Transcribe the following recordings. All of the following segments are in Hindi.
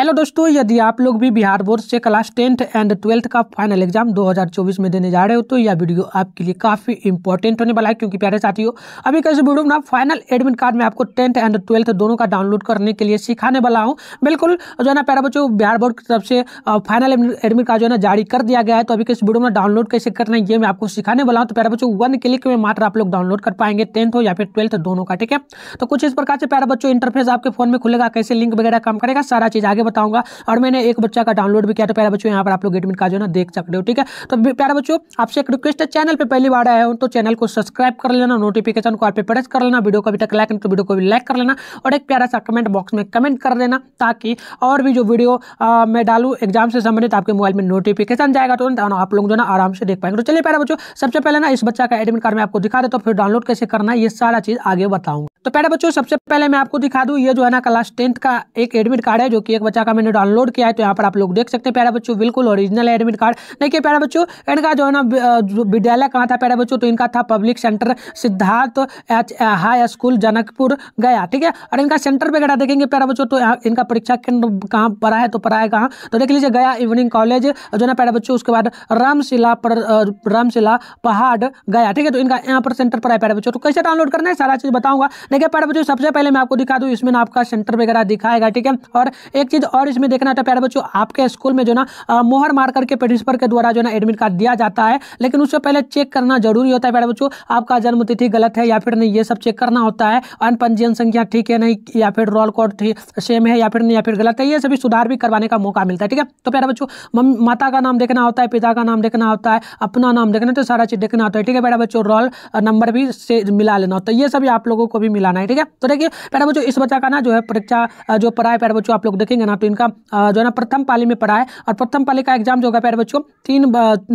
हेलो दोस्तों यदि आप लोग भी बिहार बोर्ड से क्लास टेंथ एंड ट्वेल्थ का फाइनल एग्जाम 2024 में देने जा रहे हो तो यह वीडियो आपके लिए काफ़ी इंपॉर्टेंट होने वाला है क्योंकि प्यारे साथियों अभी कैसे वीडियो में फाइनल एडमिट कार्ड में आपको टेंथ एंड ट्वेल्थ दोनों का डाउनलोड करने के लिए सिखाने वाला हूँ बिल्कुल जो है ना प्यारा बच्चों बिहार बोर्ड की तरफ से फाइनल एडमिट कार्ड जो है ना जारी कर दिया गया है तो अभी कैसे वीडियो में डाउनलोड कैसे करना है ये मैं आपको सिखाने वाला हूँ तो प्यारा बच्चों वन क्लिक में मात्र आप लोग डाउनलोड कर पाएंगे टेंथ हो या फिर ट्वेल्थ दोनों का ठीक है तो कुछ इस प्रकार से प्यारा बच्चों इंटरफेस आपके फोन में खुलेगा कैसे लिंक वगैरह काम करेगा सारा चीज़ आगे बताऊंगा और मैंने एक बच्चा का डाउनलोड भी किया तो प्यारा बच्चों यहाँ पर आप लोग एडमिट का जो ना देख सकते हो ठीक है तो प्यारा बच्चों आपसे एक रिक्वेस्ट है चैनल पर पहली बार आया हो तो चैनल को सब्सक्राइब कर लेना नोटिफिकेशन को आप प्रेस कर लेना वीडियो को अभी तक लाइक तो वीडियो को भी लाइक कर लेना और एक प्यारा सा कमेंट बॉक्स में कमेंट कर देना ताकि और भी जो वीडियो मैं डालू एग्जाम से संबंधित आपके मोबाइल में नोटिफिकेशन जाएगा तो आप लोग जो ना आराम से देख पाएंगे तो चलिए प्यारा बच्चों सबसे पहले ना इस बच्चा का एडमिट कार्ड में आपको दिखा देता हूँ फिर डाउनलोड कैसे करना है ये सारा चीज़ आगे बताऊँगा तो पहले बच्चों सबसे पहले मैं आपको दिखा दूं ये जो है ना क्लास टेंथ का एक एडमिट कार्ड है जो कि एक बच्चा का मैंने डाउनलोड किया है तो यहाँ पर आप लोग देख सकते हैं प्यारा बच्चों बिल्कुल ओरिजिनल है एडमिट कार्ड देखिए प्यारा बच्चों इनका जो है ना विद्यालय कहाँ था प्यारा बच्चों तो इनका था public centre Siddharth H high school Janakpur Gaya ठीक है और इनका सेंटर वगैरह देखेंगे प्यारा बच्चों तो इनका परीक्षा केंद्र कहाँ पर है तो पढ़ा है कहाँ तो देख लीजिए गया इवनिंग कॉलेज जो ना प्यारा बच्चों उसके बाद रामशिला पर रामशिला पहाड़ गया ठीक है तो इनका यहाँ पर सेंटर पर है प्यारा बच्चों तो कैसे डाउनलोड करना है सारा चीज़ बताऊंगा देखिए प्यारे बच्चों सबसे पहले मैं आपको दिखा दूँ इसमें ना आपका सेंटर वगैरह दिखाएगा ठीक है और एक चीज़ और इसमें देखना था प्यारे बच्चों आपके स्कूल में जो ना मोहर मार करके प्रिंसिपल के द्वारा जो ना एडमिट कार्ड दिया जाता है लेकिन उससे पहले चेक करना जरूरी होता है प्यारे बच्चों आपका जन्मतिथि गलत है या फिर नहीं ये सब चेक करना होता है अन पंजीयन संख्या ठीक है नहीं या फिर रोल कोड सेम है या फिर नहीं या फिर गलत है ये सभी सुधार भी करवाने का मौका मिलता है ठीक है तो प्यारे बच्चों माता का नाम देखना होता है पिता का नाम देखना होता है अपना नाम देखना तो सारा चीज़ देखना होता है ठीक है प्यारे बच्चों रोल नंबर भी से मिला लेना होता है ये सभी आप लोगों को भी मिलाना है ठीक है तो देखिए प्यारे बच्चों इस बच्चा का ना जो है परीक्षा जो पढ़ा है प्यारे बच्चों आप लोग देखेंगे ना तो इनका जो है ना प्रथम पाली में पढ़ा है और प्रथम पाली का एग्जाम जो होगा प्यारे बच्चों तीन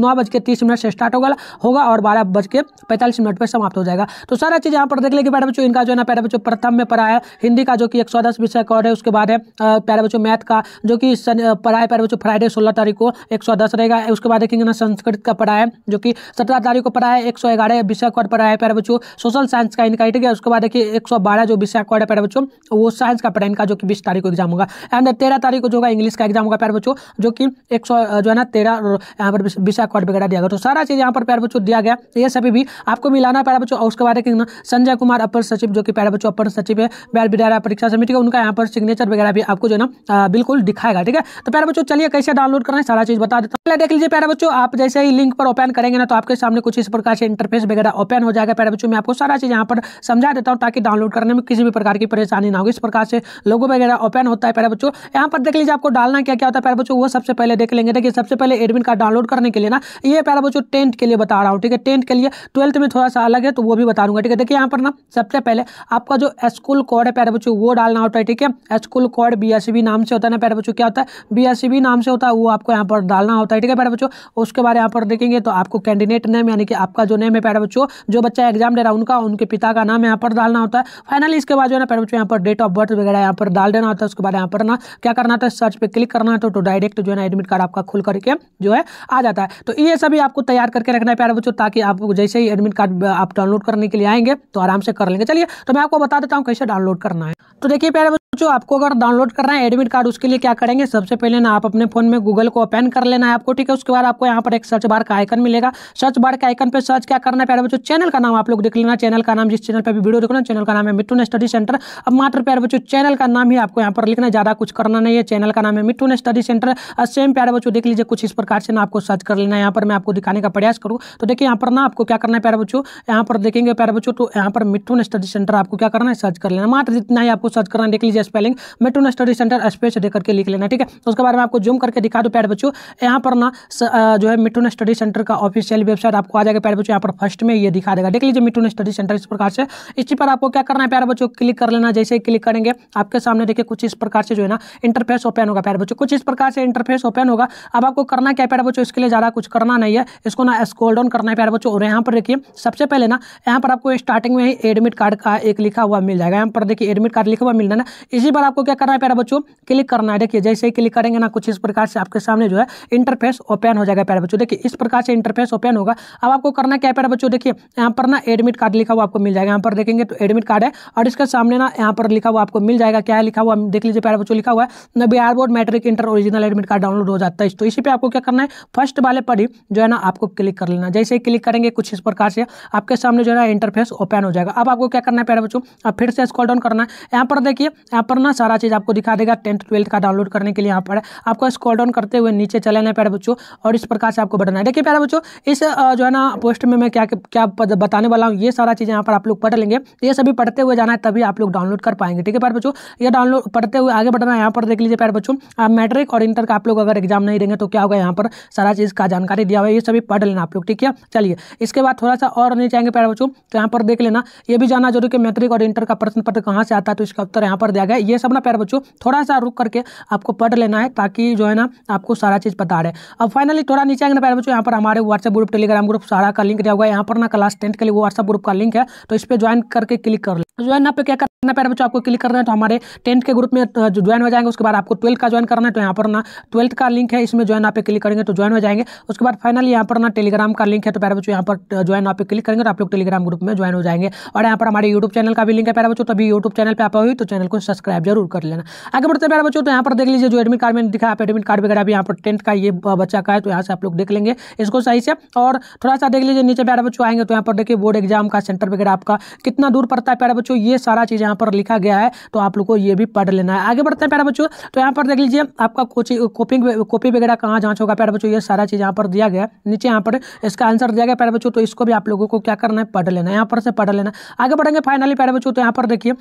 नौ बज के तीस मिनट से स्टार्ट होगा होगा और बारह बज के पैंतालीस मिनट पर समाप्त हो जाएगा तो सारा चीज़ यहाँ पर देख लेंगे प्यारे बच्चों इनका जो है ना प्यारे बच्चों प्रथम में पढ़ा है हिंदी का जो कि एक विषय का है उसके बाद है प्यारे बच्चों मैथ का जो कि पढ़ा है प्यारे बच्चों फ्राइडे सोलह तारीख को एक रहेगा उसके बाद देखेंगे ना संस्कृत का पढ़ा है जो कि सत्रह तारीख को पढ़ा है एक विषय का पढ़ा है प्यारे बच्चों सोशल साइंस का इनका ठीक है उसके बाद देखिए एक जो विषय कॉर्ड है प्यारे बच्चों वो साइंस का पैटर्न का जो कि बीस तारीख को एग्जाम होगा एंड तेरह तारीख को जो होगा इंग्लिश का एग्जाम होगा प्यारे बच्चों जो कि एक जो है ना तेरह यहाँ पर विषय कॉर्ड वगैरह दिया गया तो सारा चीज़ यहाँ पर प्यारे बच्चों दिया गया ये सभी भी आपको मिलाना प्यारे बच्चों और उसके बाद एक संजय कुमार अपर सचिव जो कि प्यारे बच्चों अपर सचिव है बिहार विद्यालय परीक्षा समिति का उनका यहाँ पर सिग्नेचर वगैरह भी आपको जो है ना बिल्कुल दिखाएगा ठीक है तो प्यारे बच्चों चलिए कैसे डाउनलोड करना है सारा चीज़ बता देता हूँ पहले देख लीजिए प्यारे बच्चों आप जैसे ही लिंक पर ओपन करेंगे ना तो आपके सामने कुछ इस प्रकार से इंटरफेस वगैरह ओपन हो जाएगा प्यारे बच्चों मैं आपको सारा चीज़ यहाँ पर समझा देता हूँ ताकि डाउनलोड करने में किसी भी प्रकार की परेशानी ना होगी इस प्रकार से लोगो वगैरह ओपन होता है पहले बच्चों यहाँ पर देख लीजिए आपको डालना क्या क्या होता है पहले बच्चों वो सबसे पहले देख लेंगे देखिए सबसे पहले एडमिन कार्ड डाउनलोड करने के लिए ना ये पहले बच्चों टेंथ के लिए बता रहा हूँ ठीक है टेंथ के लिए ट्वेल्थ में थोड़ा सा अलग है तो वो भी बता दूंगा ठीक है देखिए यहाँ पर ना सबसे पहले आपका जो स्कूल कोड है पहले बच्चों वो डालना होता है ठीक है स्कूल कोड बी नाम से होता है ना पहले बच्चों क्या होता है बी नाम से होता है वो आपको यहाँ पर डालना होता है ठीक है पहले बच्चों उसके बाद यहाँ पर देखेंगे तो आपको कैंडिडेट नेम यानी कि आपका जो नेम है पहले बच्चों जो बच्चा एग्जाम दे रहा है उनका उनके पिता का नाम यहाँ पर डालना होता है होता है फाइनली इसके बाद जो है ना फिर तो यहाँ पर डेट ऑफ बर्थ वगैरह यहाँ पर डाल देना होता है उसके बाद यहाँ पर ना क्या करना था सर्च पर क्लिक करना है तो डायरेक्ट जो है ना एडमिट कार्ड आपका खुल करके जो है आ जाता है तो ये सभी आपको तैयार करके रखना है प्यारे बच्चों ताकि आप जैसे ही एडमिट कार्ड आप डाउनलोड करने के लिए आएंगे तो आराम से कर लेंगे चलिए तो मैं आपको बता देता हूँ कैसे डाउनलोड करना है तो देखिए प्यारे जो आपको अगर डाउनलोड करना है एडमिट कार्ड उसके लिए क्या करेंगे सबसे पहले ना आप अपने फोन में गूगल को ओपन कर लेना है आपको ठीक है उसके बाद आपको यहाँ पर एक सर्च बार का आइकन मिलेगा सर्च बार के आइकन पर सर्च क्या करना है प्यारे बच्चों चैनल का नाम आप लोग देख लेना चैनल का नाम जिस चैनल पर वीडियो देखना चैनल का नाम है मिट्टू स्टडी सेंटर अब मात्र प्यारे बच्चों चैनल का नाम ही आपको यहाँ पर लिखना ज्यादा कुछ करना नहीं है चैनल का नाम है मिट्टू स्टडी सेंटर और सेम प्यारे बच्चों देख लीजिए कुछ इस प्रकार से ना आपको सर्च कर लेना है यहाँ पर मैं आपको दिखाने का प्रयास करूँ तो देखिए यहाँ पर ना आपको क्या करना है प्यारे बच्चों यहाँ पर देखेंगे प्यारे बच्चों तो यहाँ पर मिट्टू स्टडी सेंटर आपको क्या करना है सर्च कर लेना मात्र जितना ही आपको सर्च करना देख लीजिए spelling metro study centre space देकर के लिख लेना ठीक है तो उसके बारे में आपको जूम करके दिखा दो पैर बच्चों यहाँ पर ना जो है मिट्टू स्टडी सेंटर का ऑफिशियल वेबसाइट आपको आ जाएगा प्यारे बच्चों यहाँ पर फर्स्ट में ये दिखा देगा देख लीजिए मिट्टू स्टडी सेंटर इस प्रकार से इसी पर आपको क्या करना है प्यार बच्चों क्लिक कर लेना जैसे क्लिक करेंगे आपके सामने देखिए कुछ इस प्रकार से जो है ना इंटरफेस ओपन होगा प्यार बच्चों कुछ इस प्रकार से इंटरफेस ओपन होगा अब आपको करना क्या प्यार बच्चों इसके लिए ज़्यादा कुछ करना नहीं है इसको ना स्कोल डाउन करना है प्यार बच्चों और यहाँ पर देखिए सबसे पहले ना यहाँ पर आपको स्टार्टिंग में ही एडमिट कार्ड का एक लिखा हुआ मिल जाएगा यहाँ पर देखिए एडमिट कार्ड लिखा हुआ मिल जाना इसी पर आपको क्या करना है प्यारे बच्चों क्लिक करना है देखिए जैसे ही क्लिक करेंगे ना कुछ इस प्रकार से आपके सामने जो है इंटरफेस ओपन हो जाएगा प्यारे बच्चों देखिए इस प्रकार से इंटरफेस ओपन होगा अब आपको करना क्या है प्यारे बच्चों देखिए यहाँ पर ना एडमिट कार्ड लिखा हुआ आपको मिल जाएगा यहाँ पर देखेंगे तो एडमिट कार्ड है और इसके सामने ना यहाँ पर लिखा हुआ आपको मिल जाएगा क्या लिखा हुआ देख लीजिए प्यारे बच्चों लिखा हुआ है Bihar board matric inter original admit card download हो जाता है तो इसी पर आपको क्या करना है फर्स्ट वाले पर ही जो है ना आपको क्लिक कर लेना जैसे ही क्लिक करेंगे कुछ इस प्रकार से आपके सामने जो है ना इंटरफेस ओपन हो जाएगा अब आपको क्या करना है प्यारे बच्चों अब फिर से स्कॉल डाउन करना है यहाँ पर देखिए यहाँ पर ना सारा चीज़ आपको दिखा देगा टेंथ ट्वेल्थ का डाउनलोड करने के लिए यहाँ पर आपको स्कॉल डाउन करते हुए नीचे चले जाना प्यारे बच्चों और इस प्रकार से आपको बटन है देखिए प्यारे बच्चों इस जो है ना पोस्ट में मैं क्या क्या बताने वाला हूँ ये सारा चीज़ यहाँ पर आप लोग पढ़ लेंगे ये सभी पढ़ते हुए जाना है तभी आप लोग डाउनलोड कर पाएंगे ठीक है प्यारे बच्चों ये डाउनलोड पढ़ते हुए आगे बढ़ना है यहाँ पर देख लीजिए प्यारे बच्चों मैट्रिक और इंटर का आप लोग अगर एग्जाम नहीं देंगे तो क्या होगा यहाँ पर सारा चीज़ का जानकारी दिया हुआ है ये सभी पढ़ लेना आप लोग ठीक है चलिए इसके बाद थोड़ा सा और नहीं चाहेंगे प्यारे बच्चों तो यहाँ पर देख लेना ये भी जाना जरूरी कि मैट्रिक और इंटर का प्रश्न पत्र कहाँ से आता है तो इसका उत्तर यहाँ पर दिया दिया गया ये सब ना प्यार बच्चों थोड़ा सा रुक करके आपको पढ़ लेना है ताकि जो है ना आपको सारा चीज़ पता रहे अब फाइनली थोड़ा नीचे आएंगे ना प्यार बच्चों यहाँ पर हमारे व्हाट्सएप ग्रुप टेलीग्राम ग्रुप सारा का लिंक दिया हुआ है यहाँ पर ना क्लास टेंथ के लिए व्हाट्सएप ग्रुप का लिंक है तो इस पर ज्वाइन करके क्लिक कर ले ज्वाइन पे क्या कर ना प्यारे बच्चों आपको क्लिक करना है तो हमारे टेंथ के ग्रुप में जो ज्वाइन हो जाएंगे उसके बाद आपको ट्वेल्थ का ज्वाइन करना है तो यहाँ पर ना ट्वेल्थ का लिंक है इसमें ज्वाइन आप क्लिक करेंगे तो ज्वाइन हो जाएंगे उसके बाद फाइनली यहाँ पर ना टेलीग्राम का लिंक है तो प्यारे बच्चों यहाँ पर ज्वाइन आप क्लिक करेंगे तो आप लोग टेलीग्राम ग्रुप में ज्वाइन हो जाएंगे और यहाँ पर हमारे यूट्यूब चैनल का भी लिंक है प्यारे बच्चों तभी यूट्यूब चैनल पर आप हुई तो चैनल को सब्सक्राइब जरूर कर लेना आगे बढ़ते प्यारे बच्चों तो यहाँ पर देख लीजिए जो एडमिट कार्ड में दिखा आप एडमिट कार्ड वगैरह भी यहाँ पर टेंथ का ये बच्चा का है तो यहाँ से आप लोग देख लेंगे इसको सही से और थोड़ा सा देख लीजिए नीचे पैर बच्चों आएंगे तो यहाँ पर देखिए बोर्ड एग्जाम का सेंटर वगैरह आपका कितना दूर पड़ता है पैर बच्चों ये सारा चीज़ यहाँ पर लिखा गया है तो आप लोग को ये भी पढ़ लेना है आगे बढ़ते हैं प्यारा बच्चों तो यहाँ पर देख लीजिए आपका कोचिंग कॉपिंग कॉपी वगैरह कहाँ जाँच होगा प्यारा बच्चों ये सारा चीज़ यहाँ पर दिया गया नीचे यहाँ पर इसका आंसर दिया गया प्यारा बच्चों तो इसको भी आप लोगों को क्या करना है पढ़ लेना है यहाँ पर से पढ़ लेना आगे बढ़ेंगे फाइनली प्यारा बच्चों तो यहाँ पर देखिए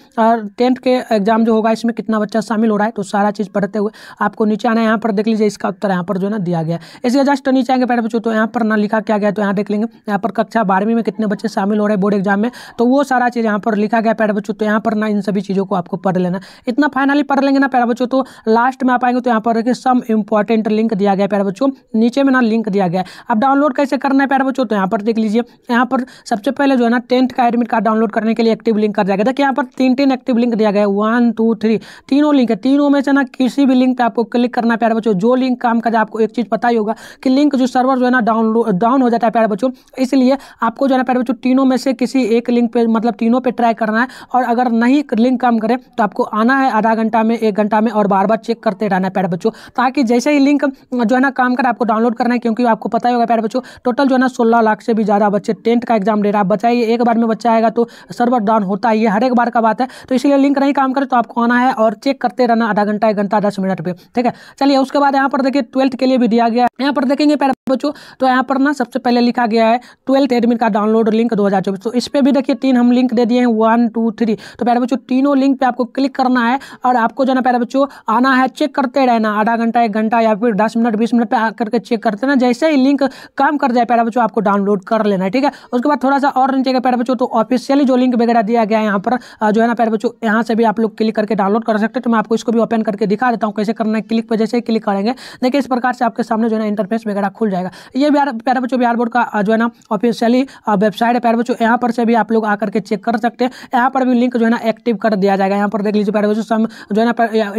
टेंथ के एग्जाम जो होगा इसमें कितना बच्चा शामिल हो रहा है तो सारा चीज़ पढ़ते हुए आपको नीचे आना है यहाँ पर देख लीजिए इसका उत्तर यहाँ पर जो है ना दिया गया इसके जस्ट नीचे आएंगे प्यारा बच्चों तो यहाँ पर ना लिखा क्या गया तो यहाँ देख लेंगे यहाँ पर कक्षा बारहवीं में कितने बच्चे शामिल हो रहे हैं बोर्ड एग्जाम में तो वो सारा चीज़ यहाँ पर लिखा गया प्यारा बच्चों तो यहाँ पर करना इन सभी चीज़ों को आपको पढ़ लेना इतना फाइनली पढ़ लेंगे ना प्यारा बच्चों तो लास्ट में आप आएंगे तो यहाँ पर रखिए सम इंपॉर्टेंट लिंक दिया गया प्यारा बच्चों नीचे में ना लिंक दिया गया अब डाउनलोड कैसे करना है प्यारा बच्चों तो यहाँ पर देख लीजिए यहाँ पर सबसे पहले जो है ना टेंथ का एडमिट कार्ड डाउनलोड करने के लिए एक्टिव लिंक कर जाएगा देखिए यहाँ पर तीन तीन एक्टिव लिंक दिया गया है वन टू थ्री तीनों लिंक है तीनों में से ना किसी भी लिंक पर आपको क्लिक करना है प्यारे बच्चों जो लिंक काम कर आपको एक चीज़ पता ही होगा कि लिंक जो सर्वर जो है ना डाउनलोड डाउन हो जाता है प्यारे बच्चों इसलिए आपको जो है ना प्यारे बच्चों तीनों में से किसी एक लिंक पे मतलब तीनों पे ट्राई करना है और अगर नहीं वही लिंक काम करें तो आपको आना है आधा घंटा में एक घंटा में और बार बार चेक करते रहना है प्यारे बच्चों ताकि जैसे ही लिंक जो है ना काम करे आपको डाउनलोड करना है क्योंकि आपको पता ही होगा पैर बच्चों टोटल जो है ना सोलह लाख से भी ज़्यादा बच्चे टेंथ का एग्जाम दे रहा है बचाइए एक बार में बच्चा आएगा तो सर्वर डाउन होता ही है हर एक बार का बात है तो इसलिए लिंक नहीं काम करें तो आपको आना है और चेक करते रहना आधा घंटा एक घंटा दस मिनट पर ठीक है चलिए उसके बाद यहाँ पर देखिए ट्वेल्थ के लिए भी दिया गया यहाँ पर देखेंगे पैर बच्चों तो यहाँ पर ना सबसे पहले लिखा गया है ट्वेल्थ एडमिट का डाउनलोड लिंक दो तो इस पर भी देखिए तीन हम लिंक दे दिए हैं वन टू थ्री तो प्यारे बच्चों तीनों लिंक पे आपको क्लिक करना है और आपको जो है ना प्यारे बच्चों आना है चेक करते रहना आधा घंटा एक घंटा या फिर दस मिनट बीस मिनट पे आकर के चेक करते ना जैसे ही लिंक काम कर जाए प्यारे बच्चों आपको डाउनलोड कर लेना है ठीक है उसके बाद थोड़ा सा और नीचे का प्यारे बच्चों तो ऑफिशियली जो लिंक वगैरह दिया गया है यहाँ पर जो है ना प्यारे बच्चों यहाँ से भी आप लोग क्लिक करके डाउनलोड कर सकते हैं तो मैं आपको इसको भी ओपन करके दिखा देता हूँ कैसे करना है क्लिक पर जैसे ही क्लिक करेंगे देखिए इस प्रकार से आपके सामने जो है इंटरफेस वगैरह खुल जाएगा ये बिहार प्यारे बच्चों बिहार बोर्ड का जो है ना ऑफिशियली वेबसाइट है प्यारे बच्चों यहाँ पर से भी आप लोग आकर के चेक कर सकते हैं यहाँ पर भी लिंक जो है ना एक्टिव कर दिया जाएगा यहाँ पर देख लीजिए प्यारे बच्चों जो है ना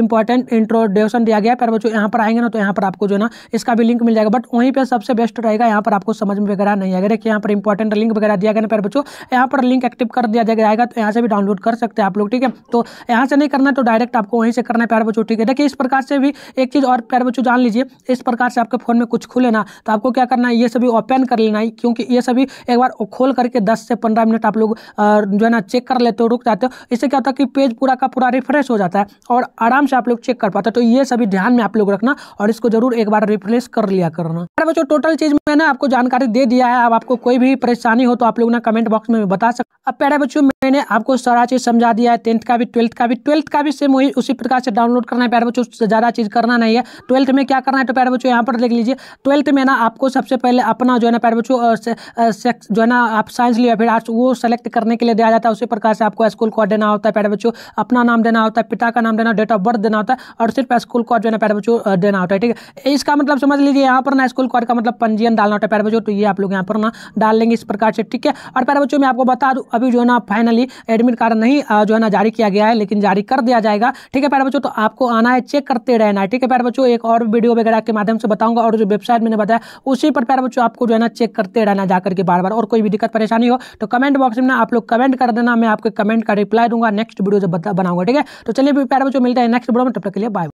इंपॉर्टेंट इंट्रोड्यूशन दिया गया है प्यारे बच्चों यहाँ पर आएंगे ना तो यहाँ पर आपको जो है ना इसका भी लिंक मिल जाएगा बट वहीं पर सबसे बेस्ट रहेगा यहाँ पर आपको समझ में वगैरह नहीं आएगा देखिए यहाँ पर इंपॉर्टेंट लिंक वगैरह दिया गया ना प्यारे बच्चों यहाँ पर लिंक एक्टिव कर दिया जाएगा तो यहाँ से भी डाउनलोड कर सकते हैं आप लोग ठीक है तो यहाँ से नहीं करना तो डायरेक्ट आपको वहीं से करना है प्यारे बच्चों ठीक है देखिए इस प्रकार से भी एक चीज़ और प्यारे बच्चों जान लीजिए इस प्रकार से आपके फ़ोन में कुछ खुले ना तो आपको क्या करना है ये सभी ओपन कर लेना है क्योंकि ये सभी एक बार खोल करके दस से पंद्रह मिनट आप लोग जो है ना चेक कर लेते हो रुक जाते हो इससे क्या होता है कि पेज पूरा का पूरा रिफ्रेश हो जाता है और आराम से आप लोग चेक कर पाते हो तो ये सभी ध्यान में आप लोग रखना और इसको जरूर एक बार रिफ्रेश कर लिया करना बच्चों टोटल चीज मैंने आपको जानकारी दे दिया है अब आपको कोई भी परेशानी हो तो आप लोग ना कमेंट बॉक्स में बता सकते अब प्यारे बच्चों मैंने आपको सारा चीज़ समझा दिया है टेंथ का भी ट्वेल्थ का भी ट्वेल्थ का भी सेम वही उसी प्रकार से डाउनलोड करना है प्यारे बच्चों ज़्यादा चीज़ करना नहीं है ट्वेल्थ में क्या करना है तो प्यारे बच्चों यहाँ पर देख लीजिए ट्वेल्थ में ना आपको सबसे पहले अपना जो है ना प्यारे बच्चों जो है ना आप साइंस लिया फिर आर्ट्स वो सेलेक्ट करने के लिए दिया जाता है उसी प्रकार से आपको स्कूल कोड देना होता है प्यारे बच्चों अपना नाम देना होता है पिता का नाम देना डेट ऑफ बर्थ देना होता है और सिर्फ स्कूल कोड जो है ना प्यारे बच्चों देना होता है ठीक है इसका मतलब समझ लीजिए यहाँ पर ना स्कूल कोड का मतलब पंजीयन डालना होता है प्यारे बच्चों तो ये आप लोग यहाँ पर ना डाल लेंगे इस प्रकार से ठीक है और प्यारे बच्चों में आपको बता दूँ अभी जो है ना फाइनली लिए एडमिट कार्ड नहीं जो है ना जारी किया गया है लेकिन जारी कर दिया जाएगा ठीक है प्यारे बच्चों तो आपको आना है चेक करते रहना है ठीक है प्यारे बच्चों एक और वीडियो वगैरह के माध्यम से बताऊंगा और जो वेबसाइट मैंने बताया उसी पर प्यारे बच्चों आपको जो है ना चेक करते रहना जाकर के बार बार और कोई भी दिक्कत परेशानी हो तो कमेंट बॉक्स में ना आप लोग कमेंट कर देना मैं आपके कमेंट का रिप्लाई दूंगा नेक्स्ट वीडियो जब बनाऊंगा ठीक है तो चलिए प्यारे बच्चों मिलते हैं नेक्स्ट वीडियो में तब तक के लिए बाय